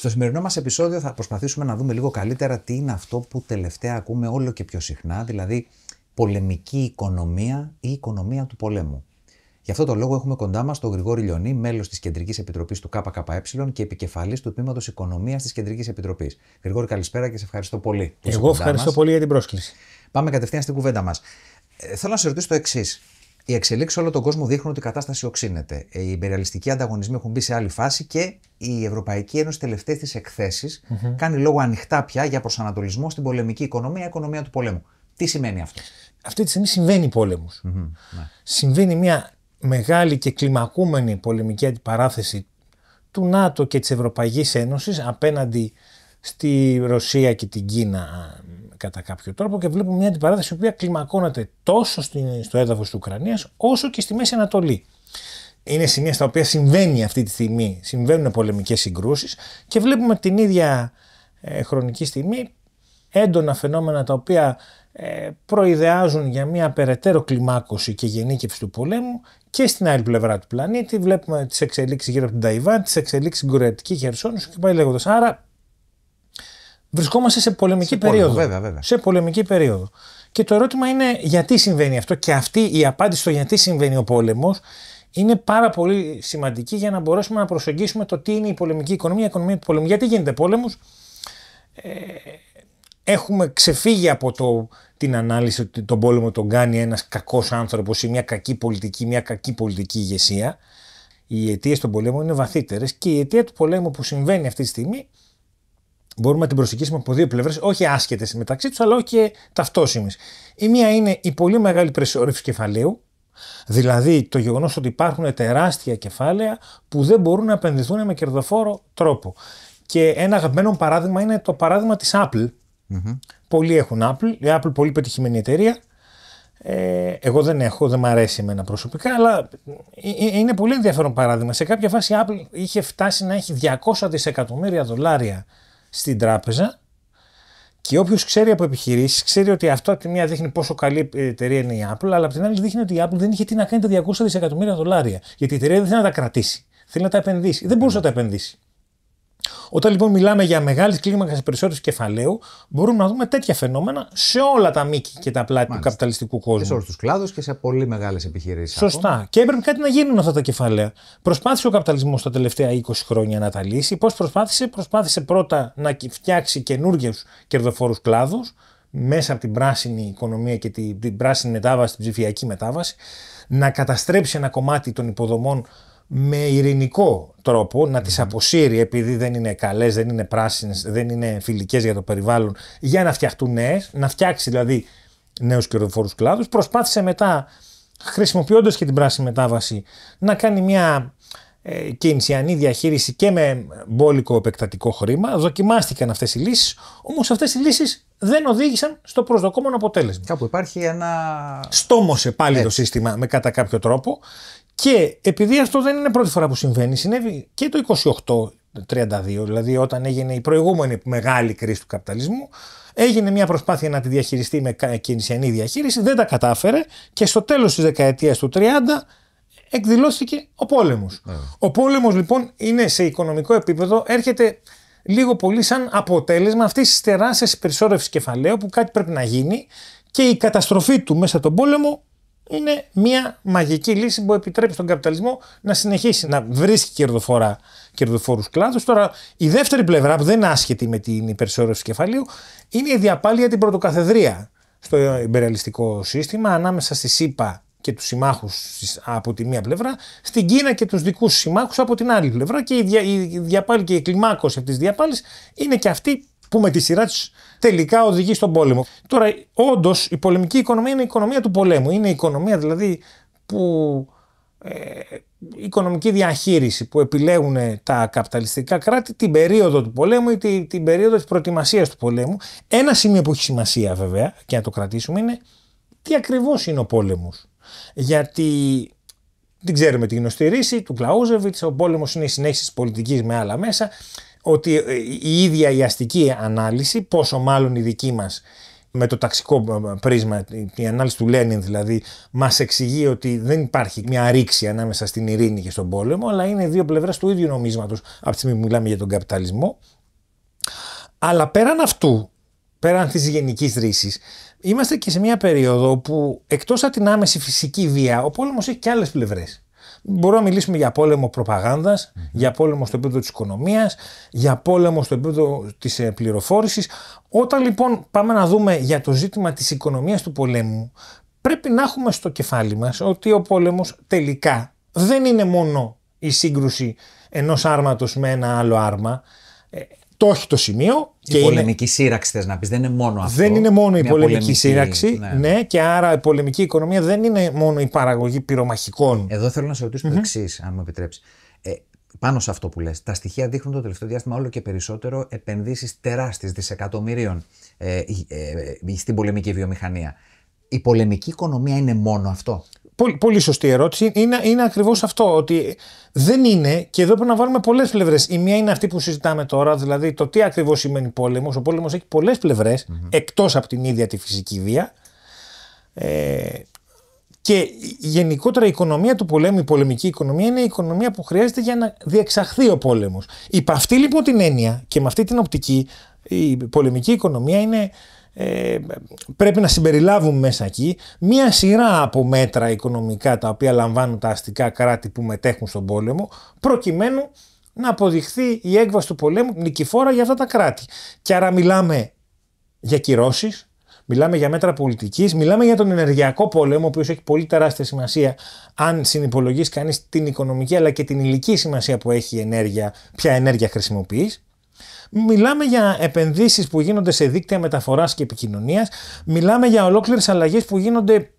Στο σημερινό μας επεισόδιο θα προσπαθήσουμε να δούμε λίγο καλύτερα τι είναι αυτό που τελευταία ακούμε όλο και πιο συχνά, δηλαδή πολεμική οικονομία ή οικονομία του πολέμου. Γι' αυτό το λόγο έχουμε κοντά μας τον Γρηγόρη Λιονί, μέλος της Κεντρικής Επιτροπής του ΚΚΕ και επικεφαλής του τμήματος Οικονομίας της Κεντρικής Επιτροπής. Γρηγόρη, καλησπέρα και σε ευχαριστώ πολύ. Εγώ ευχαριστώ πολύ για την πρόσκληση. Πάμε κατευθείαν στην κουβέντα μας. Ε, θέλω να σε ρωτήσω το εξής. Οι εξελίξεις όλο τον κόσμο δείχνουν ότι η κατάσταση οξύνεται. Ε, οι υπεριαλιστικοί ανταγωνισμοί έχουν μπει σε άλλη φάση και η Ευρωπαϊκή Ένωση τελευταίες της εκθεσει κάνει λόγο ανοιχτά πια για προσανατολισμό στην πολεμική οικονομία, οικονομία του πολέμου. Τι σημαίνει αυτό. Αυτή τη στιγμή συμβαίνει πόλεμος. Ναι. Συμβαίνει μια μεγάλη και κλιμακούμενη πολεμική αντιπαράθεση του ΝΑΤΟ και της Ευρωπαϊκής Ένωσης απέναντι στη Ρωσία και την Κίνα κατά κάποιο τρόπο και βλέπουμε μια αντιπαράθεση η οποία κλιμακώνεται τόσο στο έδαφος της Ουκρανίας όσο και στη Μέση Ανατολή. Είναι σημεία στα οποία συμβαίνει αυτή τη στιγμή, συμβαίνουν πολεμικές συγκρούσεις και βλέπουμε την ίδια ε, χρονική στιγμή έντονα φαινόμενα τα οποία ε, προειδεάζουν για μια περαιτέρω κλιμάκωση και γενίκευση του πολέμου και στην άλλη πλευρά του πλανήτη. Βλέπουμε τις εξελίξεις γύρω από την Ταϊβάν, τις εξελίξεις στην Κορεατική Χερσόνησο και πάει λέγοντας. Άρα βρισκόμαστε σε πολεμική σε περίοδο. Πόλεμο, Σε πολεμική περίοδο. Και το ερώτημα είναι γιατί συμβαίνει αυτό και αυτή η απάντηση στο γιατί συμβαίνει ο πόλεμος είναι πάρα πολύ σημαντική για να μπορέσουμε να προσεγγίσουμε το τι είναι η πολεμική οικονομία, η οικονομία του πολέμου. Γιατί γίνεται πόλεμος. Ε, έχουμε ξεφύγει από την ανάλυση ότι τον πόλεμο τον κάνει ένας κακός άνθρωπος ή μια κακή πολιτική, μια κακή πολιτική ηγεσία. Οι αιτίες των πολέμων είναι βαθύτερες και η αιτία του πολέμου που συμβαίνει αυτή τη στιγμή μπορούμε να την προσεγγίσουμε από δύο πλευρές, όχι άσχετες μεταξύ τους, αλλά όχι ταυτόσιμες. Η μία είναι η πολύ μεγάλη πρεσόρευση κεφαλαίου, δηλαδή το γεγονός ότι υπάρχουν τεράστια κεφάλαια που δεν μπορούν να επενδυθούν με κερδοφόρο τρόπο. Και ένα αγαπημένο παράδειγμα είναι το παράδειγμα της Apple. Mm-hmm. Πολλοί έχουν Apple, η Apple πολύ πετυχημένη εταιρεία. Ε, εγώ δεν έχω, δεν μου αρέσει εμένα προσωπικά, αλλά ε, ε, είναι πολύ ενδιαφέρον παράδειγμα. Σε κάποια φάση η Apple είχε φτάσει να έχει 200 δισεκατομμύρια δολάρια στην τράπεζα και όποιος ξέρει από επιχειρήσεις, ξέρει ότι αυτό από τη μία δείχνει πόσο καλή εταιρεία είναι η Apple, αλλά από την άλλη δείχνει ότι η Apple δεν είχε τι να κάνει τα 200 δισεκατομμύρια δολάρια. Γιατί η εταιρεία δεν θέλει να τα κρατήσει. Θέλει να τα επενδύσει. Δεν μπορούσε να τα επενδύσει. Όταν λοιπόν μιλάμε για μεγάλη κλίμακα σε περισσότερου κεφαλαίου, μπορούμε να δούμε τέτοια φαινόμενα σε όλα τα μήκη και τα πλάτη του καπιταλιστικού κόσμου. Και σε όλους τους κλάδους και σε πολύ μεγάλες επιχειρήσεις. Σωστά. Και έπρεπε κάτι να γίνουν αυτά τα κεφαλαία. Προσπάθησε ο καπιταλισμός τα τελευταία 20 χρόνια να τα λύσει. Πώς προσπάθησε, προσπάθησε πρώτα να φτιάξει καινούργιους κερδοφόρους κλάδους μέσα από την πράσινη οικονομία και την, την πράσινη μετάβαση, την ψηφιακή μετάβαση, να καταστρέψει ένα κομμάτι των υποδομών με ειρηνικό τρόπο να τις αποσύρει επειδή δεν είναι καλές, δεν είναι πράσινες, δεν είναι φιλικές για το περιβάλλον για να φτιαχτούν νέες, να φτιάξει δηλαδή νέους κερδοφόρους κλάδους. Προσπάθησε μετά, χρησιμοποιώντας και την πράσινη μετάβαση, να κάνει μια κίνηση, ε, κινησιανή διαχείριση και με μπόλικο επεκτατικό χρήμα. Δοκιμάστηκαν αυτές οι λύσεις, όμως αυτές οι λύσεις δεν οδήγησαν στο προσδοκόμενο αποτέλεσμα. Κάπου υπάρχει ένα. Στόμωσε πάλι το σύστημα με κατά κάποιο τρόπο και επειδή αυτό δεν είναι πρώτη φορά που συμβαίνει, συνέβη και το 28-32, δηλαδή όταν έγινε η προηγούμενη μεγάλη κρίση του καπιταλισμού, έγινε μια προσπάθεια να τη διαχειριστεί με κινησιανή διαχείριση, δεν τα κατάφερε και στο τέλος της δεκαετίας του 30 εκδηλώθηκε ο πόλεμος. Ο πόλεμος λοιπόν είναι σε οικονομικό επίπεδο, έρχεται λίγο πολύ σαν αποτέλεσμα αυτής της τεράστιας περισσόρευσης κεφαλαίου που κάτι πρέπει να γίνει και η καταστροφή του μέσα τον πόλεμο είναι μια μαγική λύση που επιτρέπει στον καπιταλισμό να συνεχίσει να βρίσκει κερδοφορά κερδοφόρους κλάδους. Τώρα, η δεύτερη πλευρά που δεν είναι άσχετη με την υπερσόρευση κεφαλίου είναι η διαπάλεια την πρωτοκαθεδρία στο υπεραλιστικό σύστημα ανάμεσα στη ΣΥΠΑ και τους συμμάχους από τη μία πλευρά, στην Κίνα και τους δικούς συμμάχους από την άλλη πλευρά και η, δια, η και η κλιμάκωση αυτής της διαπάλης είναι και αυτή που με τη σειρά της τελικά οδηγεί στον πόλεμο. Τώρα, όντως, η πολεμική οικονομία είναι η οικονομία του πολέμου. Είναι η οικονομία δηλαδή που. Ε, η οικονομική διαχείριση που επιλέγουν τα καπιταλιστικά κράτη την περίοδο του πολέμου ή την, την περίοδο της προετοιμασίας του πολέμου. Ένα σημείο που έχει σημασία βέβαια και να το κρατήσουμε είναι τι ακριβώς είναι ο πόλεμος. Γιατί δεν ξέρουμε τη γνωστή ρίση του Κλαούζεβιτ, ο πόλεμος είναι η συνέχιση της πολιτικής με άλλα μέσα ότι ε, η ίδια η αστική ανάλυση, πόσο μάλλον η δική μας με το ταξικό ε, ε, πρίσμα, η ανάλυση του Λένιν δηλαδή, μας εξηγεί ότι δεν υπάρχει μια ρήξη ανάμεσα στην ειρήνη και στον πόλεμο, αλλά είναι δύο πλευρές του ίδιου νομίσματος από τη στιγμή που μιλάμε για τον καπιταλισμό. Αλλά πέραν αυτού, πέραν της γενικής ρήσης, είμαστε και σε μια περίοδο που εκτός από την άμεση φυσική βία, ο πόλεμος έχει και άλλες πλευρές. Μπορούμε να μιλήσουμε για πόλεμο προπαγάνδας, για πόλεμο στο επίπεδο της οικονομίας, για πόλεμο στο επίπεδο της ε, πληροφόρησης. Όταν λοιπόν πάμε να δούμε για το ζήτημα της οικονομίας του πολέμου, πρέπει να έχουμε στο κεφάλι μας ότι ο πόλεμος τελικά δεν είναι μόνο η σύγκρουση ενός άρματος με ένα άλλο άρμα. Το το σημείο. Η και πολεμική είναι... σύραξη θες να πεις, δεν είναι μόνο αυτό. Δεν είναι μόνο η πολεμική, πολεμική σύραξη. Ναι. ναι. και άρα η πολεμική οικονομία δεν είναι μόνο η παραγωγή πυρομαχικών. Εδώ θέλω να σε ρωτησω το εξής, αν μου επιτρέψεις. Ε, πάνω σε αυτό που λες, τα στοιχεία δείχνουν το τελευταίο διάστημα όλο και περισσότερο επενδύσεις τεράστιες δισεκατομμυρίων ε, ε, ε, στην πολεμική βιομηχανία. Η πολεμική οικονομία είναι μόνο αυτό. Πολύ, πολύ σωστή ερώτηση. Είναι, είναι ακριβώς αυτό. Ότι δεν είναι, και εδώ πρέπει να βάλουμε πολλές πλευρές. Η μία είναι αυτή που συζητάμε τώρα, δηλαδή το τι ακριβώς σημαίνει πόλεμος. Ο πόλεμος έχει πολλές πλευρές, mm-hmm. εκτός από την ίδια τη φυσική βία. Ε, και γενικότερα η οικονομία του πολέμου, η πολεμική οικονομία, είναι η οικονομία που χρειάζεται για να διεξαχθεί ο πόλεμος. Υπ' αυτή λοιπόν την έννοια και με αυτή την οπτική, η πολεμική οικονομία είναι ε, πρέπει να συμπεριλάβουν μέσα εκεί μία σειρά από μέτρα οικονομικά τα οποία λαμβάνουν τα αστικά κράτη που μετέχουν στον πόλεμο προκειμένου να αποδειχθεί η έκβαση του πολέμου νικηφόρα για αυτά τα κράτη. Και άρα μιλάμε για κυρώσεις, μιλάμε για μέτρα πολιτικής, μιλάμε για τον ενεργειακό πόλεμο, ο οποίος έχει πολύ τεράστια σημασία, αν συνυπολογίσει κανείς την οικονομική αλλά και την ηλική σημασία που έχει η ενέργεια, ποια ενέργεια χρησιμοποιείς. Μιλάμε για επενδύσεις που γίνονται σε δίκτυα μεταφοράς και επικοινωνίας, μιλάμε για ολόκληρες αλλαγές που γίνονται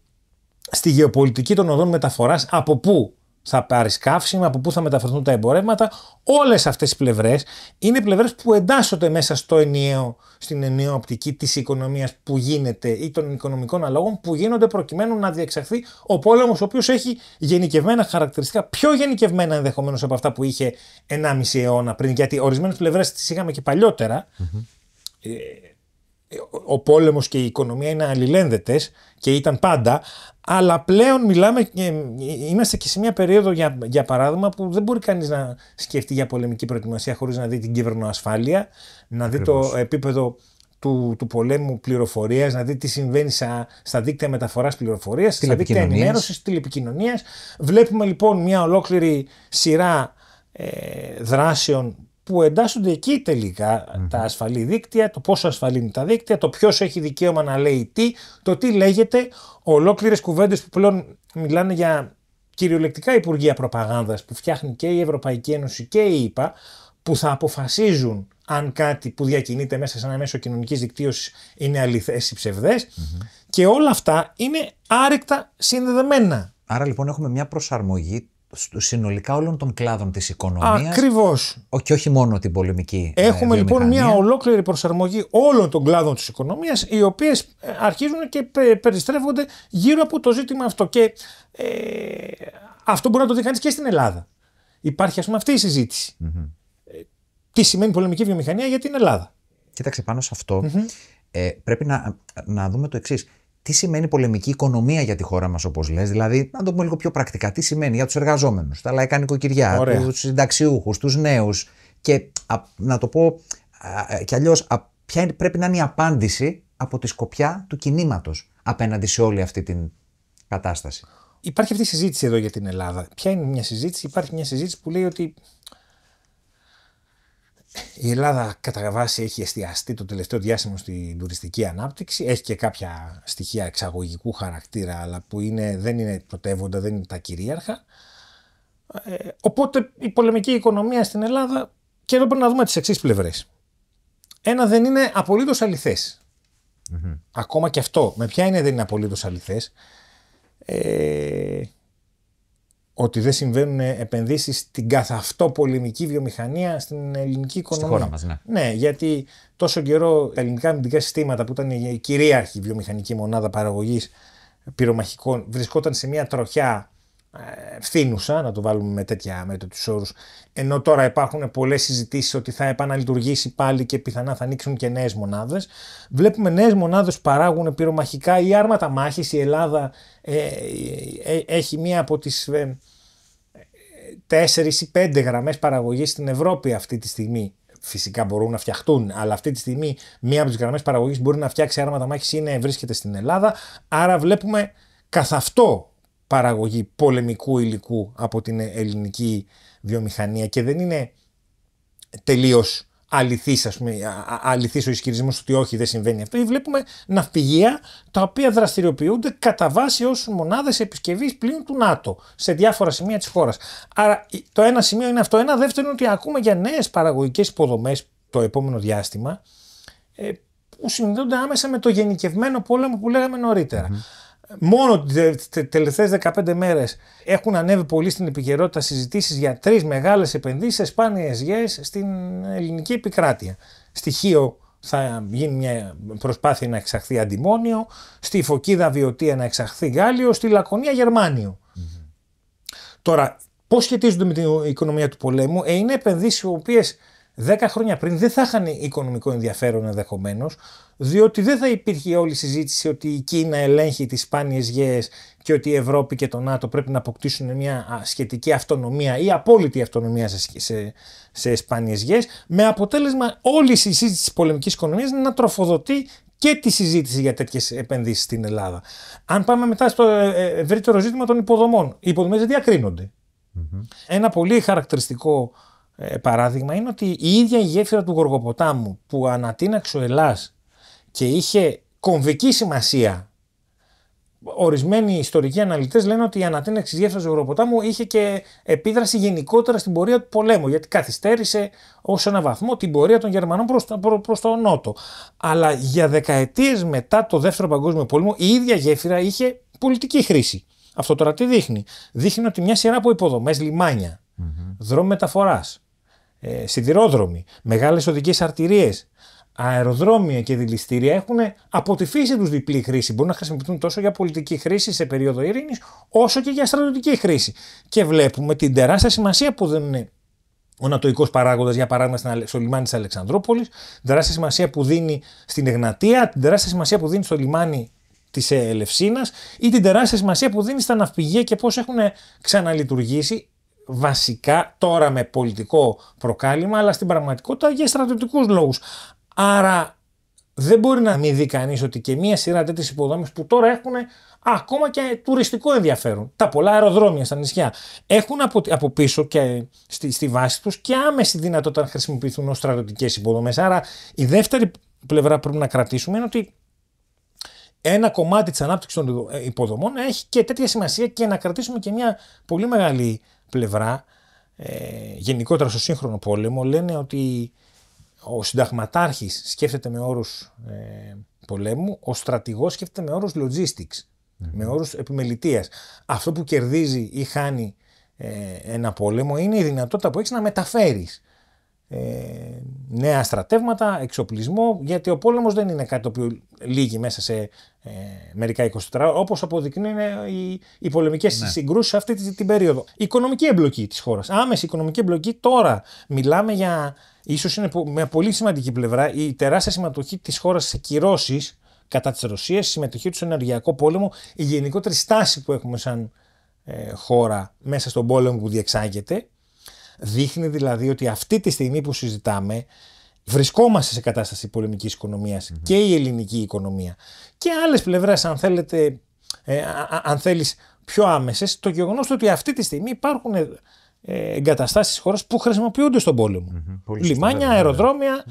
στη γεωπολιτική των οδών μεταφοράς, από πού θα πάρεις καύσιμα, από πού θα μεταφερθούν τα εμπορεύματα. Όλες αυτές οι πλευρές είναι πλευρές που εντάσσονται μέσα στο ενιαίο, στην ενιαία οπτική της οικονομίας που γίνεται ή των οικονομικών αλόγων που γίνονται προκειμένου να διεξαχθεί ο πόλεμος, ο οποίος έχει γενικευμένα χαρακτηριστικά, πιο γενικευμένα ενδεχομένως από αυτά που είχε 1,5 αιώνα πριν, γιατί ορισμένες πλευρές τις είχαμε και παλιοτερα ο πόλεμος και η οικονομία είναι αλληλένδετες και ήταν πάντα, αλλά πλέον μιλάμε, ε, είμαστε και σε μια περίοδο για, για παράδειγμα που δεν μπορεί κανείς να σκεφτεί για πολεμική προετοιμασία χωρίς να δει την κυβερνοασφάλεια, να δει το επίπεδο του, του πολέμου πληροφορίας, να δει τι συμβαίνει στα, στα δίκτυα μεταφοράς πληροφορίας, στα δίκτυα ενημέρωσης, τηλεπικοινωνίας. Βλέπουμε λοιπόν μια ολόκληρη σειρά ε, δράσεων που εντάσσονται εκεί τα ασφαλή δίκτυα, το πόσο ασφαλή είναι τα δίκτυα, το ποιος έχει δικαίωμα να λέει τι, το τι λέγεται, ολόκληρες κουβέντες που πλέον μιλάνε για κυριολεκτικά υπουργεία προπαγάνδας που φτιάχνει και η Ευρωπαϊκή Ένωση και η ΕΠΑ, που θα αποφασίζουν αν κάτι που διακινείται μέσα σε ένα μέσο κοινωνικής δικτύωσης είναι αληθές ή Και όλα αυτά είναι άρρηκτα συνδεδεμένα. Άρα λοιπόν έχουμε μια προσαρμογή συνολικά όλων των κλάδων της οικονομίας. Ακριβώς. Και όχι μόνο την πολεμική ε, Έχουμε λοιπόν μια ολόκληρη προσαρμογή όλων των κλάδων της οικονομίας οι οποίες ε, αρχίζουν και περιστρέφονται γύρω από το ζήτημα αυτό. Και ε, αυτό μπορεί να το δει και στην Ελλάδα. Υπάρχει ας πούμε αυτή η συζητηση ε, Τι σημαίνει πολεμική βιομηχανία για την Ελλάδα. Κοίταξε πάνω σε αυτο Ε, πρέπει να, να δούμε το εξής τι σημαίνει πολεμική οικονομία για τη χώρα μας, όπως λες. Δηλαδή, να το πούμε λίγο πιο πρακτικά, τι σημαίνει για τους εργαζόμενους, τα λαϊκά νοικοκυριά, τους συνταξιούχους, τους νέους. Και να το πω κι αλλιώς, ποια πρέπει να είναι η απάντηση από τη σκοπιά του κινήματος απέναντι σε όλη αυτή την κατάσταση. Υπάρχει αυτή η συζήτηση εδώ για την Ελλάδα. Ποια είναι μια συζήτηση, υπάρχει μια συζήτηση που λέει ότι η Ελλάδα κατά βάση έχει εστιαστεί το τελευταίο διάστημα στην τουριστική ανάπτυξη. Έχει και κάποια στοιχεία εξαγωγικού χαρακτήρα, αλλά που είναι, δεν είναι πρωτεύοντα, δεν είναι τα κυρίαρχα. Ε, οπότε η πολεμική οικονομία στην Ελλάδα, και εδώ πρέπει να δούμε τις εξής πλευρές. Ένα δεν είναι απολύτως Ακόμα και αυτό, με ποια είναι δεν είναι απολύτως αληθές. Ε, ότι δεν συμβαίνουν επενδύσεις στην καθ' πολεμική βιομηχανία στην ελληνική οικονομία. Στην χώρα μας, ναι. ναι, γιατί τόσο καιρό τα ελληνικά αμυντικά συστήματα που ήταν η κυρίαρχη βιομηχανική μονάδα παραγωγής πυρομαχικών βρισκόταν σε μια τροχιά ε, φθήνουσα, να το βάλουμε με τέτοια με τους όρους. ενώ τώρα υπάρχουν πολλές συζητήσεις ότι θα επαναλειτουργήσει πάλι και πιθανά θα ανοίξουν και νέες μονάδες. Βλέπουμε νέες μονάδες που παράγουν πυρομαχικά ή άρματα μάχης, η Ελλάδα ε, ε, έχει μία από τις ε, τέσσερις ή πέντε γραμμές παραγωγής στην Ευρώπη αυτή τη στιγμή. Φυσικά μπορούν να φτιαχτούν, αλλά αυτή τη στιγμή μία από τις γραμμές παραγωγής μπορεί να φτιάξει άρματα μάχης είναι, βρίσκεται στην Ελλάδα. Άρα βλέπουμε καθ' αυτό παραγωγή πολεμικού υλικού από την ελληνική βιομηχανία και δεν είναι τελείως αληθής, ας πούμε, ο ισχυρισμός ότι όχι δεν συμβαίνει αυτό ή βλέπουμε ναυπηγεία τα οποία δραστηριοποιούνται κατά βάση ως μονάδες επισκευής πλην του ΝΑΤΟ σε διάφορα σημεία της χώρας. Άρα το ένα σημείο είναι αυτό. Ένα δεύτερο είναι ότι ακούμε για νέες παραγωγικές υποδομές το επόμενο διάστημα ε, που συνδέονται άμεσα με το γενικευμένο πόλεμο που λέγαμε νωρίτερα μόνο τις τελευταίε 15 μέρες έχουν ανέβει πολύ στην επικαιρότητα συζητήσεις για τρεις μεγάλες επενδύσεις σε σπάνιε γέε στην ελληνική επικράτεια. Στοιχείο θα γίνει μια προσπάθεια να εξαχθεί αντιμόνιο, στη Φωκίδα Βιωτία να εξαχθεί Γάλλιο, στη Λακωνία Τώρα, πώς σχετίζονται με την οικονομία του πολέμου, ε, είναι επενδύσεις οι οποίες 10 χρόνια πριν δεν θα είχαν οικονομικό ενδιαφέρον ενδεχομένως, διότι δεν θα υπήρχε όλη η συζήτηση ότι η Κίνα ελέγχει τις σπάνιες γέες και ότι η Ευρώπη και το ΝΑΤΟ πρέπει να αποκτήσουν μια σχετική αυτονομία ή απόλυτη αυτονομία σε, σε, σε σπάνιες γέες, με αποτέλεσμα όλη η συζήτηση της πολεμικής οικονομίας να τροφοδοτεί και τη συζήτηση για τέτοιες επενδύσεις στην Ελλάδα. Αν πάμε μετά στο ε, ε, ευρύτερο ζήτημα των υποδομών, οι υποδομές δεν διακρίνονται. Mm-hmm. Ένα πολύ χαρακτηριστικό ε, παράδειγμα είναι ότι η ίδια η γέφυρα του Γοργοποτάμου που ανατείναξε ο Ελλάς και είχε κομβική σημασία ορισμένοι ιστορικοί αναλυτές λένε ότι η ανατείναξη της γέφυρας του Γοργοποτάμου είχε και επίδραση γενικότερα στην πορεία του πολέμου, γιατί καθυστέρησε ως ένα βαθμό την πορεία των Γερμανών προς το, προς, προς το Νότο. Αλλά για δεκαετίες μετά το Δεύτερο Παγκόσμιο Πόλεμο, η ίδια γέφυρα είχε πολιτική χρήση. Αυτό τώρα τι δείχνει. Δείχνει ότι μια σειρά από υποδομές, λιμάνια, mm-hmm. δρόμοι μεταφοράς, ε, σιδηρόδρομοι, μεγάλες οδικές αρτηρίες, αεροδρόμια και δηληστήρια έχουν ε, από τη φύση τους διπλή χρήση. Μπορούν να χρησιμοποιηθούν τόσο για πολιτική χρήση σε περίοδο ειρήνης, όσο και για στρατιωτική χρήση. Και βλέπουμε την τεράστια σημασία που δίνει ο Νατοϊκός παράγοντας, για παράδειγμα, στο λιμάνι της Αλεξανδρόπολης, την τεράστια σημασία που δίνει στην Εγνατία, την τεράστια σημασία που δίνει στο λιμάνι της ε, Ελευσίνας ή την τεράστια σημασία που δίνει στα ναυπηγεία και πώς έχουν ξαναλειτουργήσει βασικά τώρα με πολιτικό προκάλημα, αλλά στην πραγματικότητα για στρατιωτικούς λόγους. Άρα δεν μπορεί να μην δει κανείς ότι και μία σειρά τέτοιες υποδομέ που τώρα έχουν ακόμα και τουριστικό ενδιαφέρον. Τα πολλά αεροδρόμια στα νησιά έχουν από, πίσω και στη, στη βάση τους και άμεση δυνατότητα να χρησιμοποιηθούν ως στρατιωτικές υποδομές. Άρα η δεύτερη πλευρά που πρέπει να κρατήσουμε είναι ότι ένα κομμάτι της ανάπτυξης των ε, υποδομών έχει και τέτοια σημασία και να κρατήσουμε και μια πολύ μεγάλη πλευρά, ε, γενικότερα στο σύγχρονο πόλεμο, λένε ότι ο συνταγματάρχης σκέφτεται με όρους ε, πολέμου, ο στρατηγός σκέφτεται με όρους logistics, με όρους επιμελητίας. Αυτό που κερδίζει ή χάνει ε, ένα πόλεμο είναι η δυνατότητα που έχεις να μεταφέρεις ε, νέα στρατεύματα, εξοπλισμό, γιατί ο πόλεμος δεν είναι κάτι το οποίο λύγει μέσα σε ε, μερικά 24 όπως αποδεικνύουν ε, οι, οι πολεμικές ναι. αυτή την, περίοδο. Η οικονομική εμπλοκή της χώρας, άμεση οικονομική εμπλοκή τώρα. Μιλάμε για, ίσως είναι μια πολύ σημαντική πλευρά, η τεράστια συμμετοχή της χώρας σε κυρώσεις κατά της Ρωσίας, η συμμετοχή του σε ενεργειακό πόλεμο, η γενικότερη στάση που έχουμε σαν ε, χώρα μέσα στον πόλεμο που διεξάγεται Δείχνει δηλαδή ότι αυτή τη στιγμή που συζητάμε βρισκόμαστε σε κατασταση πολεμικής οικονομίας και η ελληνική οικονομία και άλλες πλευρές, αν θέλετε, ε, αν θέλεις πιο άμεσες, το γεγονός ότι αυτή τη στιγμή υπάρχουν ε, εγκαταστάσεις χώρες που χρησιμοποιούνται στον πόλεμο. Λιμάνια, αεροδρόμια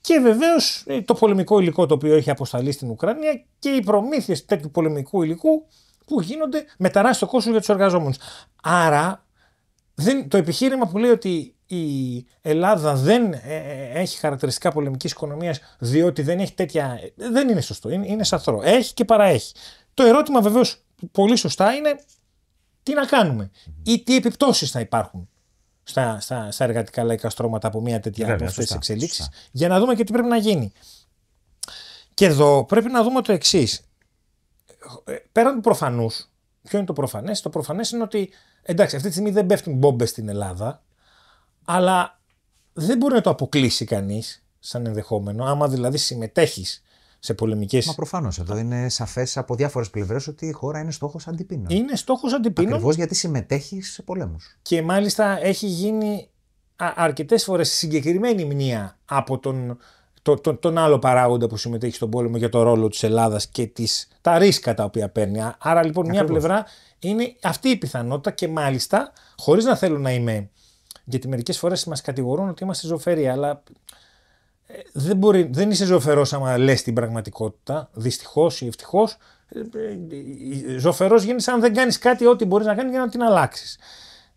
και βεβαίως ε, το πολεμικό υλικό το οποίο έχει αποσταλεί στην Ουκρανία και οι προμήθειες τέτοιου πολεμικού υλικού που γίνονται με τεράστιο κόστος για τους εργαζόμενους. Άρα δεν, το επιχείρημα που λέει ότι η Ελλάδα δεν ε, ε, έχει χαρακτηριστικά πολεμικής οικονομίας διότι δεν έχει τέτοια. Δεν είναι σωστό. Είναι, είναι σαθρό. Έχει και παραέχει. Το ερώτημα βεβαίως πολύ σωστά είναι τι να κάνουμε ή τι επιπτώσεις θα υπάρχουν στα, στα, εργατικά λαϊκά στρώματα από μια τέτοια από αυτέ τι εξελίξει για να δούμε και τι πρέπει να γίνει. Και εδώ πρέπει να δούμε το εξής. Ε, πέραν του προφανούς, ποιο είναι το προφανές, το προφανές είναι ότι Εντάξει, αυτή τη στιγμή δεν πέφτουν μπόμπες στην Ελλάδα, αλλά δεν μπορεί να το αποκλείσει κανείς σαν ενδεχόμενο, άμα δηλαδή συμμετέχεις σε πολεμικές. Μα προφανώς εδώ είναι σαφές από διάφορες πλευρές ότι η χώρα είναι στόχος αντιπίνων. Είναι στόχος αντιπίνων. Ακριβώς γιατί συμμετέχεις σε πολέμους. Και μάλιστα έχει γίνει αρκετές φορές συγκεκριμένη μνήμα από τον το, το, τον άλλο παράγοντα που συμμετέχει στον πόλεμο για το ρόλο της Ελλάδας και τις, τα ρίσκα τα οποία παίρνει. Άρα λοιπόν μια πλευρά είναι αυτή η πιθανότητα και μάλιστα χωρίς να θέλω να είμαι γιατί μερικές φορές μας κατηγορούν ότι είμαστε ζωφεροί αλλά ε, δεν, μπορεί, δεν είσαι ζωφερός άμα λες την πραγματικότητα Δυστυχώς, ή ευτυχώς. Ε, ε, Ζωφερός γίνεις αν δεν κάνεις κάτι ό,τι μπορείς να κάνεις για να την αλλάξεις.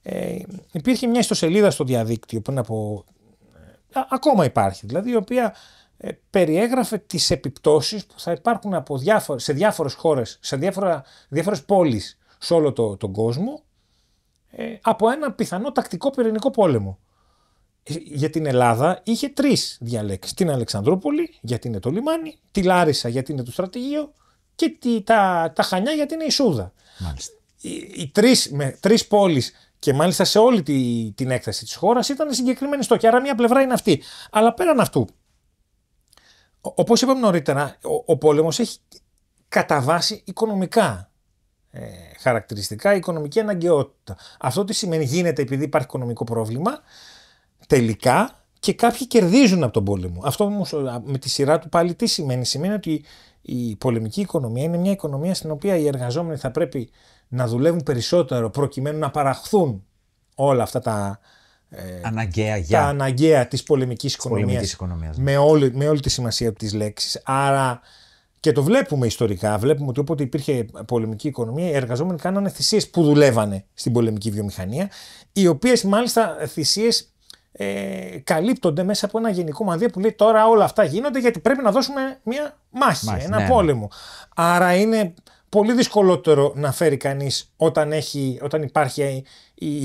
Ε, υπήρχε μια ιστοσελίδα στο διαδίκτυο πριν από ακόμα υπάρχει, δηλαδή η οποία ε, περιέγραφε τις επιπτώσεις που θα υπάρχουν από διάφορες, σε διάφορες χώρες, σε διάφορα, διάφορες πόλεις σε όλο το, τον κόσμο ε, από ένα πιθανό τακτικό πυρηνικό πόλεμο. Ε, για την Ελλάδα είχε τρεις διαλέξεις. Την Αλεξανδρούπολη γιατί είναι το λιμάνι, τη Λάρισα γιατί είναι το στρατηγείο και τη, τα, τα Χανιά γιατί είναι η Σούδα. Οι, οι τρεις, με, τρεις πόλεις και μάλιστα σε όλη τη, την έκθεση της χώρας ήταν συγκεκριμένη στόχη. Άρα, μία πλευρά είναι αυτή. Αλλά πέραν αυτού, όπως είπαμε νωρίτερα, ο, ο πόλεμος έχει κατά βάση οικονομικά ε, χαρακτηριστικά, οικονομική αναγκαιότητα. Αυτό τι σημαίνει, γίνεται επειδή υπάρχει οικονομικό πρόβλημα, τελικά και κάποιοι κερδίζουν από τον πόλεμο. Αυτό όμως με τη σειρά του πάλι τι σημαίνει, σημαίνει ότι η πολεμική οικονομία είναι μια οικονομία στην οποία οι εργαζόμενοι θα πρέπει να δουλεύουν περισσότερο προκειμένου να παραχθούν όλα αυτά τα, ε, αναγκαία, για. τα αναγκαία της πολεμικής οικονομίας, πολεμικής οικονομίας. Ναι. Με, όλη, με όλη τη σημασία της λέξης. Άρα και το βλέπουμε ιστορικά, βλέπουμε ότι όποτε υπήρχε πολεμική οικονομία οι εργαζόμενοι κάνανε θυσίες που δουλεύανε στην πολεμική βιομηχανία οι οποίες μάλιστα θυσίες ε, καλύπτονται μέσα από ένα γενικό μανδύα που λέει τώρα όλα αυτά γίνονται γιατί πρέπει να δώσουμε μια μάχη, μάχη ένα ναι, ναι. πόλεμο. Άρα είναι πολύ δυσκολότερο να φέρει κανείς όταν, έχει, όταν υπάρχει η,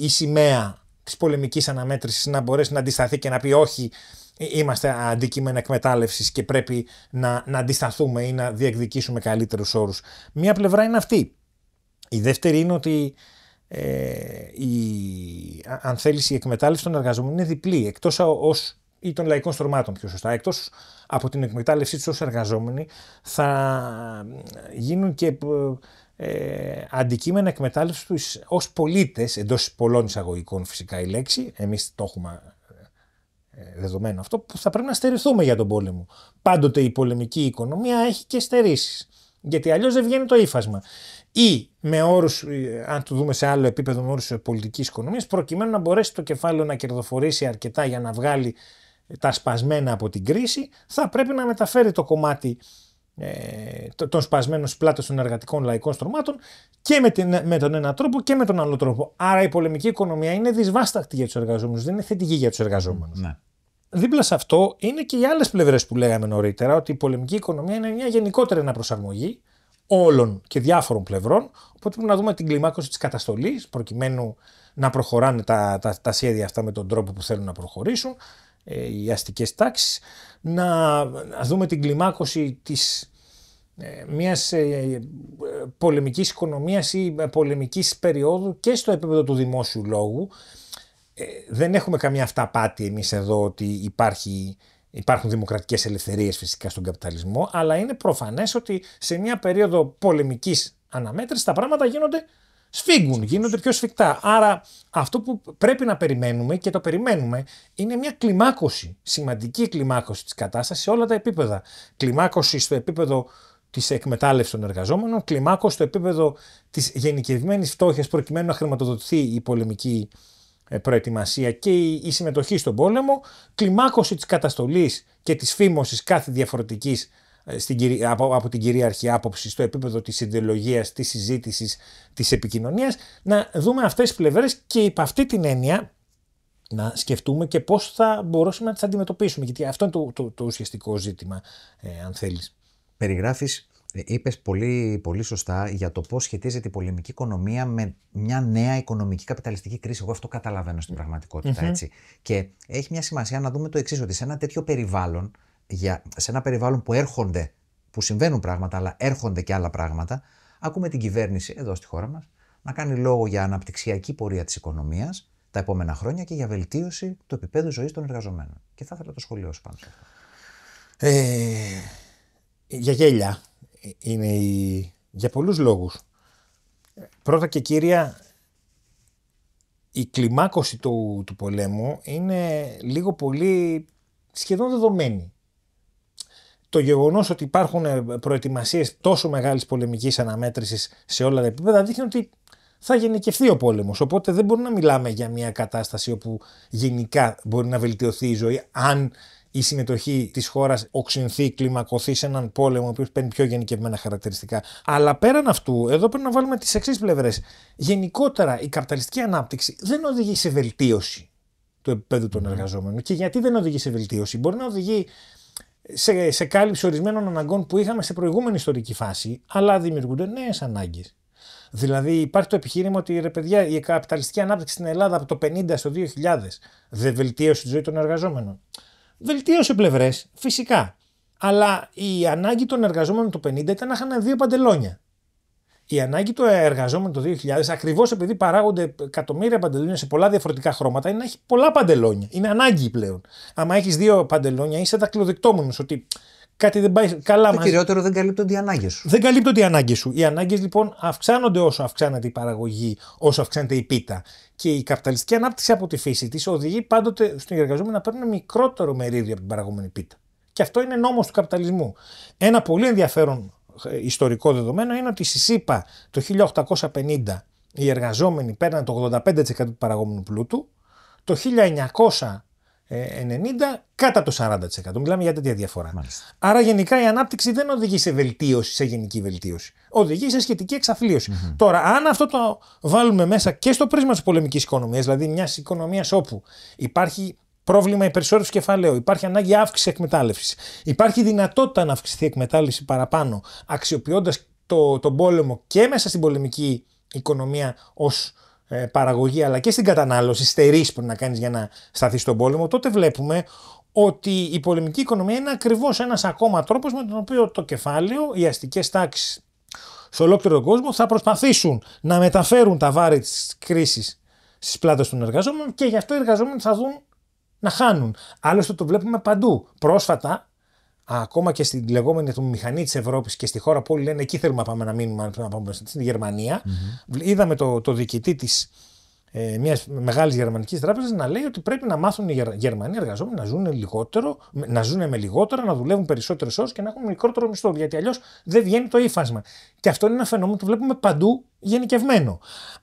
η, σημαία της πολεμικής αναμέτρησης να μπορέσει να αντισταθεί και να πει όχι «Ε, είμαστε αντικείμενα εκμετάλλευσης και πρέπει να, να αντισταθούμε ή να διεκδικήσουμε καλύτερους όρους. Μία πλευρά είναι αυτή. Η δεύτερη είναι ότι ε, η, αν θέλεις η εκμετάλλευση των εργαζομένων είναι διπλή. Εκτός ως ή των λαϊκών στρωμάτων πιο σωστά. εκτός από την εκμετάλλευσή τους ως εργαζόμενοι, θα γίνουν και ε, αντικείμενα εκμετάλλευσης τους ως πολίτες, εντός πολλών εισαγωγικών φυσικά η λέξη, εμείς το έχουμε ε, δεδομένο αυτό, που θα πρέπει να στερηθούμε για τον πόλεμο. Πάντοτε η πολεμική οικονομία έχει και στερήσεις. Γιατί αλλιώς δεν βγαίνει το ύφασμα. Ή με όρους, ε, αν το δούμε σε άλλο επίπεδο, με όρους πολιτικής οικονομίας, προκειμένου να μπορέσει το κεφάλαιο να κερδοφορήσει αρκετά για να βγάλει τα σπασμένα από την κρίση, θα πρέπει να μεταφέρει το κομμάτι ε, των σπασμένων πλάτων των εργατικών λαϊκών στρωμάτων και με, την, με τον ένα τρόπο και με τον άλλο τρόπο. Άρα η πολεμική οικονομία είναι δυσβάστακτη για τους εργαζόμενους, δεν είναι θετική για τους εργαζόμενους. Ναι. Δίπλα σε αυτό είναι και οι άλλες πλευρές που λέγαμε νωρίτερα, ότι η πολεμική οικονομία είναι μια γενικότερη αναπροσαρμογή όλων και διάφορων πλευρών. Οπότε πρέπει να δούμε την κλιμάκωση της καταστολής, προκειμένου να προχωράνε τα, τα, τα σχέδια αυτά με τον τρόπο που θέλουν να προχωρήσουν. Ε, οι αστικές τάξεις, να, δούμε την κλιμάκωση της ε, μιας ε, πολεμικής οικονομίας ή πολεμικής περίοδου και στο επίπεδο του δημόσιου λόγου. Δεν έχουμε καμία αυταπάτη εμείς εδώ ότι υπάρχει Υπάρχουν δημοκρατικές ελευθερίες φυσικά στον καπιταλισμό, αλλά είναι προφανές ότι σε μια περίοδο πολεμικής αναμέτρησης τα πράγματα γίνονται σφίγγουν, γίνονται πιο σφιχτά. Άρα αυτό που πρέπει να περιμένουμε και το περιμένουμε είναι μια κλιμάκωση, σημαντική κλιμάκωση της κατάστασης σε όλα τα επίπεδα. Κλιμάκωση στο επίπεδο της εκμετάλλευσης των εργαζόμενων, κλιμάκωση στο επίπεδο της γενικευμένης φτώχειας προκειμένου να χρηματοδοτηθεί η πολεμική ε, προετοιμασία και η συμμετοχή στον πόλεμο, κλιμάκωση της καταστολής και της φήμωσης κάθε διαφορετικής. Ε, στην, από, από την κυρίαρχη άποψη στο επίπεδο της ιδεολογίας, της συζήτησης, της επικοινωνίας, να δούμε αυτές τις πλευρές και υπ' αυτή την έννοια να σκεφτούμε και πώς θα μπορούσαμε να τις αντιμετωπίσουμε, γιατί αυτό είναι το, το, ουσιαστικό ζήτημα, ε, αν θέλεις. Περιγράφεις, ε, είπες πολύ, πολύ σωστά για το πώς σχετίζεται η πολεμική οικονομία με μια νέα οικονομική καπιταλιστική κρίση. Εγώ αυτό καταλαβαίνω στην πραγματικοτητα έτσι. Και έχει μια σημασία να δούμε το εξής ότι σε ένα τέτοιο περιβάλλον, για, σε ένα περιβάλλον που έρχονται, που συμβαίνουν πράγματα, αλλά έρχονται και άλλα πράγματα, ακούμε την κυβέρνηση εδώ στη χώρα μας να κάνει λόγο για αναπτυξιακή πορεία της οικονομίας τα επόμενα χρόνια και για βελτίωση του επίπεδου ζωής των εργαζομένων. Και θα ήθελα το σχολείο σου πάνω σε αυτό. Ε, για γέλια για πολλούς λόγους. Πρώτα και κύρια, η κλιμάκωση του, του πολέμου είναι λίγο πολύ σχεδόν δεδομένη το γεγονός ότι υπάρχουν ε, προετοιμασίες τόσο μεγάλης πολεμικής αναμέτρησης σε όλα τα επίπεδα δείχνει ότι θα γενικευθεί ο πόλεμος. Οπότε δεν μπορούμε να μιλάμε για μια κατάσταση όπου γενικά μπορεί να βελτιωθεί η ζωή, αν η συμμετοχή της χώρας οξυνθεί, κλιμακωθεί σε έναν πόλεμο, ο οποίος παίρνει πιο γενικευμένα χαρακτηριστικά. Αλλά πέραν αυτού, εδώ πρέπει να βάλουμε τις εξής πλευρές. Γενικότερα, η καπιταλιστική ανάπτυξη δεν οδηγεί σε βελτίωση του επίπεδου των ναι. εργαζόμενων. Και γιατί δεν οδηγεί σε βελτίωση, μπορεί να οδηγεί σε, σε κάλυψη ορισμένων αναγκών που είχαμε σε προηγούμενη ιστορική φάση, αλλά δημιουργούνται νέες ανάγκες. Δηλαδή, υπάρχει το επιχείρημα ότι η καπιταλιστική ανάπτυξη στην Ελλάδα από το 50 στο 2000 δεν βελτίωσε τη ζωή των εργαζόμενων. Βελτίωσε πλευρές, φυσικά. Αλλά η ανάγκη των εργαζόμενων το 50 ήταν να είχαν δύο παντελόνια η ανάγκη του εργαζόμενου το 2000, ακριβώς επειδή παράγονται εκατομμύρια παντελόνια σε πολλά διαφορετικά χρώματα, είναι να έχει πολλά παντελόνια. Είναι ανάγκη πλέον. Αν έχεις δύο παντελόνια, είσαι δακτυλοδεκτόμενο ότι κάτι δεν πάει καλά μαζί. Το κυριότερο, δεν καλύπτονται οι ανάγκες σου. Δεν καλύπτονται οι ανάγκες σου. Οι ανάγκες λοιπόν αυξάνονται όσο αυξάνεται η παραγωγή, όσο αυξάνεται η πίτα. Και η καπιταλιστική ανάπτυξη από τη φύση της οδηγεί πάντοτε στον εργαζόμενο να παίρνουν μικρότερο μερίδιο από την παραγωγμένη πίτα. Και αυτό είναι νόμος του καπιταλισμού. Ένα πολύ ενδιαφέρον ιστορικό δεδομένο είναι ότι στη ΣΥΠΑ το 1850 οι εργαζόμενοι παίρναν το 85% του παραγόμενου πλούτου, το 1990 κατά το 40%. Μιλάμε για τέτοια διαφορά. Άρα γενικά η ανάπτυξη δεν οδηγεί σε βελτίωση, σε γενική βελτίωση. Οδηγεί σε σχετική Τώρα, αν αυτό το βάλουμε μέσα και στο πρίσμα της πολεμικής οικονομίας, δηλαδή μιας οικονομίας όπου υπάρχει πρόβλημα υπερσόρευση κεφαλαίου, υπάρχει ανάγκη αύξηση εκμετάλλευσης. Υπάρχει δυνατότητα να αυξηθεί η εκμετάλλευση παραπάνω, αξιοποιώντας τον πόλεμο και μέσα στην πολεμική οικονομία ως ε, παραγωγή, αλλά και στην κατανάλωση, στερεί που να κάνεις για να σταθείς στον πόλεμο, τότε βλέπουμε ότι η πολεμική οικονομία είναι ακριβώς ένας ακόμα τρόπος με τον οποίο το κεφάλαιο, οι αστικές τάξεις σε ολόκληρο τον κόσμο θα προσπαθήσουν να μεταφέρουν τα βάρη της κρίσης στις πλάτες των εργαζόμενων και γι' αυτό οι εργαζόμενοι θα δουν να χάνουν. Άλλωστε το βλέπουμε παντού. Πρόσφατα, ακόμα και στην λεγόμενη του μηχανή της Ευρώπης και στη χώρα που όλοι λένε εκεί θέλουμε να πάμε να μείνουμε, να πάμε στην Γερμανία, είδαμε το, το διοικητή της ε, μιας μεγάλης γερμανικής τράπεζας να λέει ότι πρέπει να μάθουν οι Γερμανοί εργαζόμενοι να ζουν λιγότερο, να ζουν με λιγότερα, να δουλεύουν περισσότερες ώρες και να έχουν μικρότερο μισθό. Γιατί αλλιώς δεν βγαίνει το ύφασμα. Και αυτό είναι ένα φαινόμενο που βλέπουμε παντού γενικευμένο.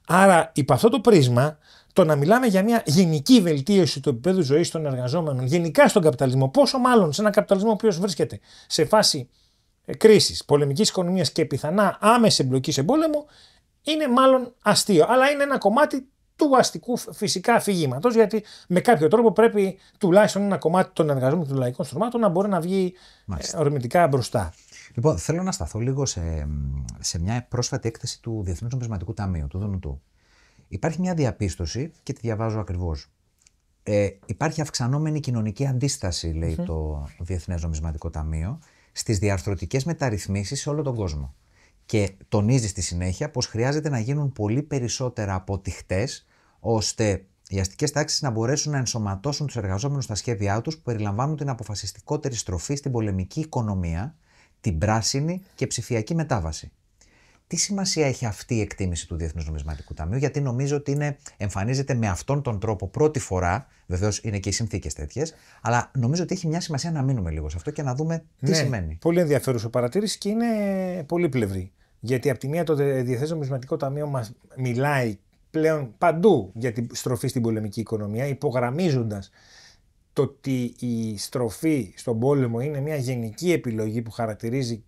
Άρα, υπ' αυτό το πρίσμα, το να μιλάμε για μια γενική βελτίωση του επίπεδου ζωής των εργαζόμενων, γενικά στον καπιταλισμό, πόσο μάλλον σε έναν καπιταλισμό που βρίσκεται σε φάση ε, κρίσης, πολεμικής οικονομίας και πιθανά άμεση εμπλοκή σε πόλεμο, είναι μάλλον αστείο. Αλλά είναι ένα κομμάτι του αστικού φυσικά αφηγήματος, γιατί με κάποιο τρόπο πρέπει τουλάχιστον ένα κομμάτι των εργαζόμενων των λαϊκών στρωμάτων να μπορεί να βγει ε, ορμητικά μπροστά. Λοιπόν, θέλω να σταθώ λίγο σε, σε μια πρόσφατη έκθεση του Διεθνούς Νομισματικού Ταμείου, του ΔΝΤ, Υπάρχει μια διαπίστωση και τη διαβάζω ακριβώς. Ε, υπάρχει αυξανόμενη κοινωνική αντίσταση, το Διεθνές Νομισματικό Ταμείο, στις διαρθρωτικές μεταρρυθμίσεις σε όλο τον κόσμο. Και τονίζει στη συνέχεια πως χρειάζεται να γίνουν πολύ περισσότερα από ώστε οι αστικές τάξεις να μπορέσουν να ενσωματώσουν τους εργαζόμενους στα σχέδιά τους που περιλαμβάνουν την αποφασιστικότερη στροφή στην πολεμική οικονομία, την πράσινη και ψηφιακή μετάβαση. Τι σημασία έχει αυτή η εκτίμηση του Διεθνούς Νομισματικού Ταμείου, γιατί νομίζω ότι είναι, εμφανίζεται με αυτόν τον τρόπο πρώτη φορά. Βεβαίως είναι και οι συνθήκες τέτοιες, αλλά νομίζω ότι έχει μια σημασία να μείνουμε λίγο σε αυτό και να δούμε τι ναι, σημαίνει. Πολύ ενδιαφέρουσα παρατήρηση και είναι πολύπλευρη. Γιατί από τη μία το Διεθνές Νομισματικό Ταμείο μας μιλάει πλέον παντού για την στροφή στην πολεμική οικονομία, υπογραμμίζοντας το ότι η στροφή στον πόλεμο είναι μια γενική επιλογή που χαρακτηρίζει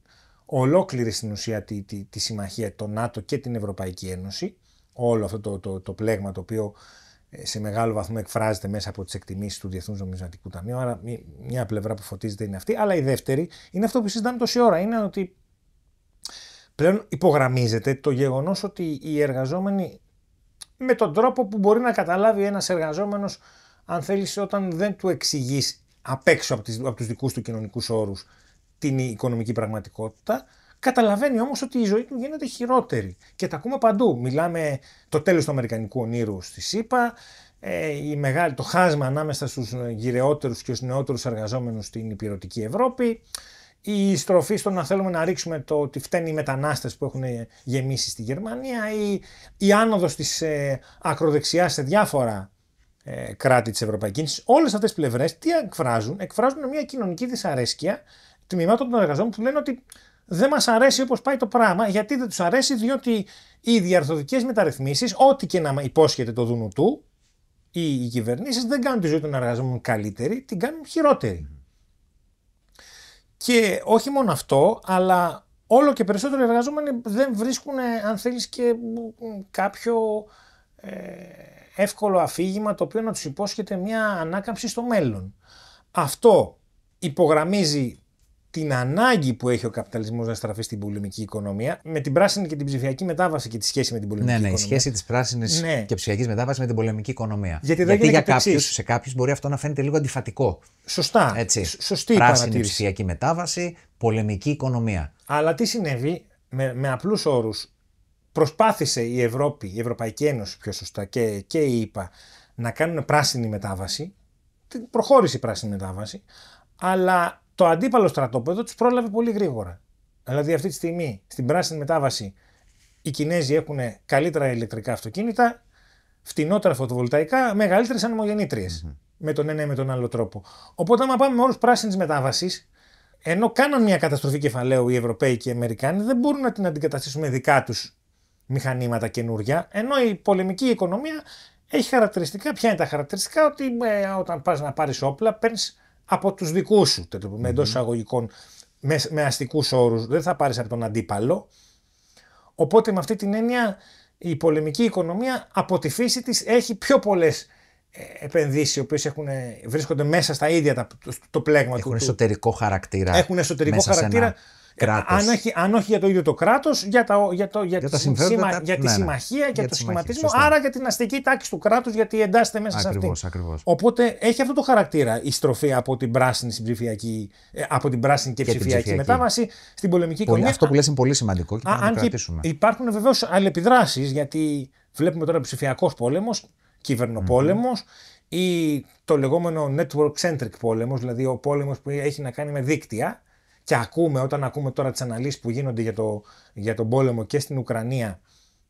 ολόκληρη στην ουσία τη, τη, τη συμμαχία, το ΝΑΤΟ και την Ευρωπαϊκή Ένωση, όλο αυτό το, το, το πλέγμα το οποίο ε, σε μεγάλο βαθμό εκφράζεται μέσα από τις εκτιμήσεις του Διεθνούς Νομισματικού Ταμείου. Άρα, μια πλευρά που φωτίζεται είναι αυτή. Αλλά η δεύτερη είναι αυτό που συζητάμε τόση ώρα. Είναι ότι πλέον υπογραμμίζεται το γεγονός ότι οι εργαζόμενοι, με τον τρόπο που μπορεί να καταλάβει ένας εργαζόμενος, αν θέλεις, όταν δεν του εξηγείς απ' έξω από, τις, από τους δικούς του κοινωνικούς όρους την οικονομική πραγματικότητα. Καταλαβαίνει όμως ότι η ζωή του γίνεται χειρότερη. Και τα ακούμε παντού. Μιλάμε το τέλος του Αμερικανικού ονείρου στη ΣΥΠΑ, ε, η μεγάλη, το χάσμα ανάμεσα στους γυρεότερους και στους νεότερους εργαζόμενους στην υπηρετική Ευρώπη, η στροφή στο να θέλουμε να ρίξουμε το ότι φταίνει οι μετανάστες που έχουν γεμίσει στη Γερμανία ή η άνοδος της ε, ακροδεξιάς σε διάφορα ε, κράτη της Ευρωπαϊκής Όλες αυτές τις πλευρές τι εκφράζουν, εκφράζουν μια κοινωνική δυσαρέσκεια τμήματων των εργαζόμενων που λένε ότι δεν μας αρέσει όπως πάει το πράγμα. Γιατί δεν τους αρέσει, διότι οι διαρθρωτικές μεταρρυθμίσεις, ό,τι και να υπόσχεται το δούνου του, οι, οι κυβερνήσεις δεν κάνουν τη ζωή των εργαζόμενων καλύτερη, την κάνουν χειρότερη. Και όχι μόνο αυτό, αλλά όλο και περισσότερο οι εργαζόμενοι δεν βρίσκουν, ε, αν θέλεις, και κάποιο ε, εύκολο αφήγημα το οποίο να τους υπόσχεται μια ανάκαμψη στο μέλλον. Αυτό υπογραμμίζει την ανάγκη που έχει ο καπιταλισμός να στραφεί στην πολεμική οικονομία, με την πράσινη και την ψηφιακή μετάβαση και τη σχέση με την πολεμική οικονομία. Ναι, ναι, η σχέση της πράσινης ναι. και ψηφιακής μετάβασης με την πολεμική οικονομία. Γιατί, δεν Γιατί για κάποιους, σε κάποιους μπορεί αυτό να φαίνεται λίγο αντιφατικό. Σωστά. Έτσι. Σωστή πράσινη ψηφιακή μετάβαση, πολεμική οικονομία. Αλλά τι συνέβη με, με απλούς όρους. Προσπάθησε η Ευρώπη, η Ευρωπαϊκή Ένωση πιο σωστά και, και η ΕΠΑ να κάνουν πράσινη μετάβαση. Προχώρησε η πράσινη μετάβαση, αλλά το αντίπαλο στρατόπεδο τους πρόλαβε πολύ γρήγορα. Δηλαδή, αυτή τη στιγμή στην πράσινη μετάβαση οι Κινέζοι έχουν καλύτερα ηλεκτρικά αυτοκίνητα, φτηνότερα φωτοβολταϊκά, μεγαλύτερες Με τον ένα ή με τον άλλο τρόπο. Οπότε, άμα πάμε με όρους πράσινης μετάβασης, ενώ κάναν μια καταστροφή κεφαλαίου οι Ευρωπαίοι και οι Αμερικάνοι, δεν μπορούν να την αντικαταστήσουν με δικά τους μηχανήματα καινούρια. Ενώ η πολεμική οικονομία έχει χαρακτηριστικά. Ποια είναι τα χαρακτηριστικά, ότι ε, όταν πας να πάρεις όπλα, παίρνεις από τους δικούς σου, με εντός εισαγωγικών, με, με αστικούς όρους. Δεν θα πάρεις από τον αντίπαλο. Οπότε με αυτή την έννοια η πολεμική οικονομία από τη φύση της έχει πιο πολλές ε, επενδύσεις οι οποίες ε, βρίσκονται μέσα στα ίδια τα, το, πλέγμα έχουν του. Έχουν εσωτερικό χαρακτήρα. Έχουν εσωτερικό χαρακτήρα. Ένα... Αν όχι, αν όχι για το ίδιο το κράτος, για, για, για, τη, για τη ναι, ναι. συμμαχία, για, το σχηματισμό, άρα για την αστική τάξη του κράτους, γιατί εντάσσεται μέσα ακριβώς, σε αυτή. ακριβώς. Οπότε έχει αυτό το χαρακτήρα η στροφή από την πράσινη, ε, από την πράσινη και, και ψηφιακή, μετάβαση στην πολεμική κοινωνία. Αυτό που λες είναι πολύ σημαντικό και πρέπει να το κρατήσουμε. Υπάρχουν βεβαίως αλληλεπιδράσεις, γιατί βλέπουμε τώρα ψηφιακός πόλεμος, Ή το λεγόμενο network-centric πόλεμος, δηλαδή ο πόλεμος που έχει να κάνει με δίκτυα, και ακούμε όταν ακούμε τώρα τις αναλύσεις που γίνονται για, το, για τον πόλεμο και στην Ουκρανία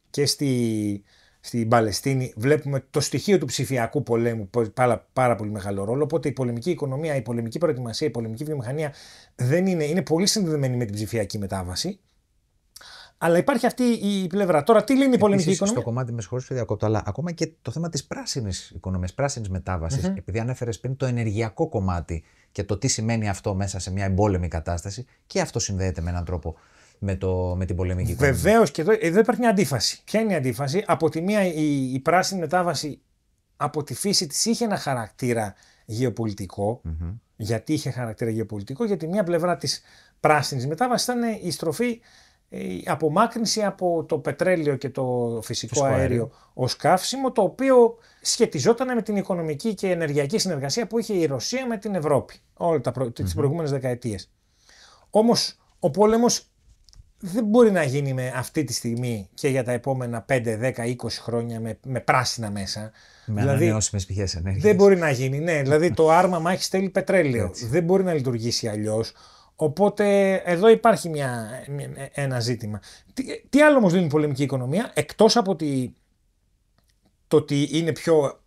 και στη, στην Παλαιστίνη βλέπουμε το στοιχείο του ψηφιακού πολέμου πάρα, πάρα πολύ μεγάλο ρόλο. Οπότε η πολεμική οικονομία, η πολεμική προετοιμασία, η πολεμική βιομηχανία δεν είναι, είναι πολύ συνδεδεμένη με την ψηφιακή μετάβαση. Αλλά υπάρχει αυτή η πλευρά. Τώρα, τι λύνει η πολεμική Επίσης, οικονομία. Στο κομμάτι, με συγχωρείτε διακόπτω, αλλά ακόμα και το θέμα της πράσινης οικονομίας, πράσινης μετάβασης. Mm-hmm. Επειδή ανέφερες πριν το ενεργειακό κομμάτι και το τι σημαίνει αυτό μέσα σε μια εμπόλεμη κατάσταση, και αυτό συνδέεται με έναν τρόπο με, το, με την πολεμική οικονομία. Βεβαίως και εδώ, εδώ υπάρχει μια αντίφαση. Ποια είναι η αντίφαση. Από τη μία, η, η πράσινη μετάβαση από τη φύση της είχε ένα χαρακτήρα Γιατί είχε χαρακτήρα γεωπολιτικό, γιατί μια πλευρά της πράσινης μετάβασης ήταν η στροφή ε, η απομάκρυνση από το πετρέλαιο και το φυσικό, αέριο ως καύσιμο, το οποίο σχετιζόταν με την οικονομική και ενεργειακή συνεργασία που είχε η Ρωσία με την Ευρώπη όλα προ... mm-hmm. τις προηγούμενε ο πόλεμος δεν μπορεί να γίνει με αυτή τη στιγμή και για τα επόμενα 5, 10, 20 χρόνια με, πράσινα μέσα. Με δηλαδή, ανανεώσιμες πηγές ενέργεια. Δεν μπορεί να γίνει. Ναι, δηλαδή το άρμα μάχης στέλνει πετρέλαιο. Δεν μπορεί να λειτουργήσει αλλιώς. Οπότε εδώ υπάρχει μια, ένα ζήτημα. Τι, άλλο όμως δίνει η πολεμική οικονομία εκτός από τη, το ότι είναι πιο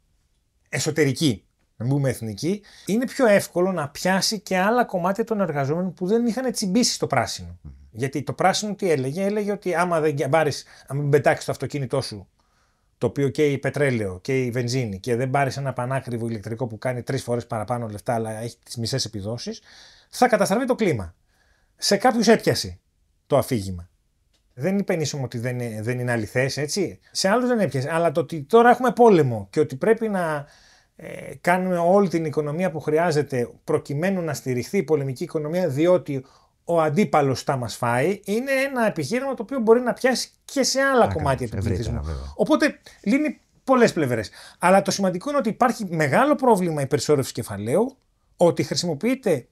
εσωτερική, να πούμε εθνική, είναι πιο εύκολο να πιάσει και άλλα κομμάτια των εργαζόμενων που δεν είχαν τσιμπήσει στο πρασινο Γιατί το πράσινο τι έλεγε, έλεγε ότι άμα δεν πάρεις, πετάξεις το αυτοκίνητό σου το οποίο και η πετρέλαιο και η βενζίνη και δεν πάρεις ένα πανάκριβο ηλεκτρικό που κάνει τρεις φορές παραπάνω λεφτά αλλά έχει τις μισές επιδόσεις, θα καταστραφεί το κλίμα. Σε κάποιους έπιασε το αφήγημα. Δεν υπενήσουμε ότι δεν, δεν είναι αληθέ, έτσι. Σε άλλους δεν έπιασε. Αλλά το ότι τώρα έχουμε πόλεμο και ότι πρέπει να ε, κάνουμε όλη την οικονομία που χρειάζεται προκειμένου να στηριχθεί η πολεμική οικονομία, διότι ο αντίπαλος θα μας φάει, είναι ένα επιχείρημα το οποίο μπορεί να πιάσει και σε άλλα κομμάτια του πληθυσμού. Οπότε λύνει πολλές πλευρές. Αλλά το σημαντικό είναι ότι υπάρχει μεγάλο πρόβλημα υπερσόρευσης κεφαλαίου, ότι χρησιμοποιείται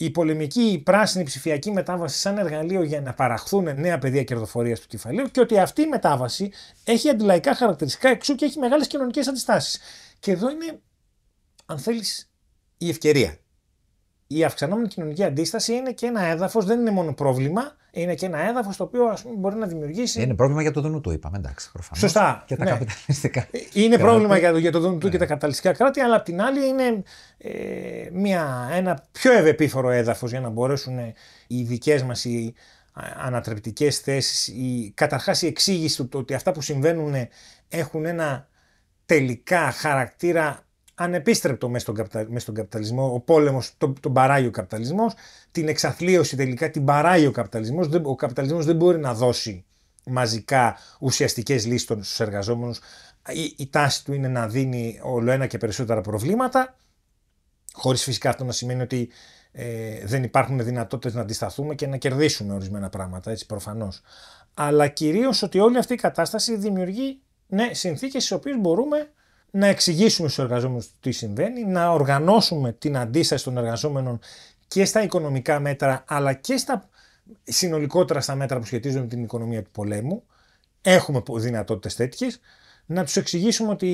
η πολεμική, η πράσινη ψηφιακή μετάβαση σαν εργαλείο για να παραχθούν νέα πεδία κερδοφορίας του κεφαλαίου και ότι αυτή η μετάβαση έχει αντιλαϊκά χαρακτηριστικά εξού και έχει μεγάλες κοινωνικές αντιστάσεις. Και εδώ είναι, αν θέλεις, η ευκαιρία η αυξανόμενη κοινωνική αντίσταση είναι και ένα έδαφος, δεν είναι μόνο πρόβλημα, είναι και ένα έδαφος το οποίο ας πούμε, μπορεί να δημιουργήσει. Είναι πρόβλημα για το δονού του, είπαμε, εντάξει, προφανώς. Σωστά. Και τα ναι. καπιταλιστικά. Είναι πρόβλημα για το, για το και τα ναι. καπιταλιστικά κράτη, αλλά απ' την άλλη είναι ε, μια, ένα πιο ευεπίφορο έδαφος για να μπορέσουν ε, οι δικές μας οι ανατρεπτικές θέσεις, καταρχάς η εξήγηση του ότι αυτά που συμβαίνουν ε, έχουν ένα τελικά χαρακτήρα ανεπίστρεπτο μέσα στον, στον καπιταλισμό. Ο πόλεμος τον, τον παράγει ο καπιταλισμός. Την εξαθλίωση τελικά την παράγει ο καπιταλισμό. Ο καπιταλισμός δεν μπορεί να δώσει μαζικά ουσιαστικές λύσεις στους εργαζόμενους. Η, η τάση του είναι να δίνει όλο ένα και περισσότερα προβλήματα. Χωρίς φυσικά αυτό να σημαίνει ότι ε, δεν υπάρχουν δυνατότητες να αντισταθούμε και να κερδίσουμε ορισμένα πράγματα, έτσι προφανώς. Αλλά κυρίως ότι όλη αυτή η κατάσταση δημιουργεί ναι, συνθήκες στις οποίες μπορούμε να εξηγήσουμε στους εργαζόμενους τι συμβαίνει, να οργανώσουμε την αντίσταση των εργαζόμενων και στα οικονομικά μέτρα, αλλά και στα συνολικότερα στα μέτρα που σχετίζονται με την οικονομία του πολέμου. Έχουμε δυνατότητες τέτοιες. Να τους εξηγήσουμε ότι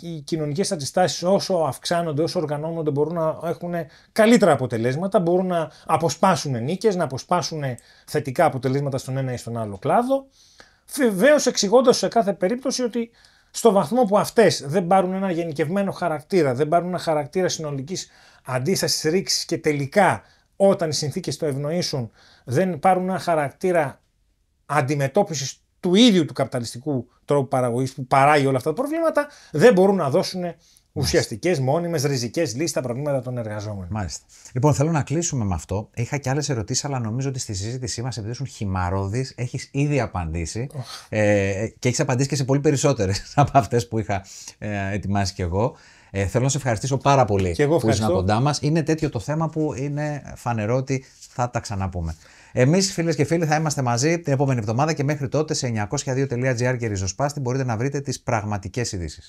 οι κοινωνικές αντιστάσεις όσο αυξάνονται, όσο οργανώνονται μπορούν να έχουν καλύτερα αποτελέσματα, μπορούν να αποσπάσουν νίκες, να αποσπάσουν θετικά αποτελέσματα στον ένα ή στον άλλο κλάδο. Βεβαίως εξηγώντας σε κάθε περίπτωση ότι στο βαθμό που αυτές δεν πάρουν ένα γενικευμένο χαρακτήρα, δεν πάρουν ένα χαρακτήρα συνολικής αντίστασης ρήξης και τελικά όταν οι συνθήκες το ευνοήσουν, δεν πάρουν ένα χαρακτήρα αντιμετώπισης του ίδιου του καπιταλιστικού τρόπου παραγωγής που παράγει όλα αυτά τα προβλήματα, δεν μπορούν να δώσουν Ουσιαστικές, μόνιμες, ριζικές λύσεις στα προβλήματα των εργαζόμενων. Μάλιστα. Λοιπόν, θέλω να κλείσουμε με αυτό. Είχα και άλλες ερωτήσεις, αλλά νομίζω ότι στη συζήτησή μας, επειδή ήσουν χυμαρόδης, έχεις ήδη απαντήσει. Oh. Ε, και έχεις απαντήσει και σε πολύ περισσότερες από αυτές που είχα ε, ετοιμάσει κι εγώ. Ε, θέλω να σε ευχαριστήσω πάρα πολύ και εγώ που είσαι κοντά μας. Είναι τέτοιο το θέμα που είναι φανερό ότι θα τα ξαναπούμε. Εμείς, φίλες και φίλοι, θα είμαστε μαζί την επόμενη εβδομάδα και μέχρι τότε σε 902.gr και ριζοσπάστη μπορείτε να βρείτε τις πραγματικές ειδήσεις.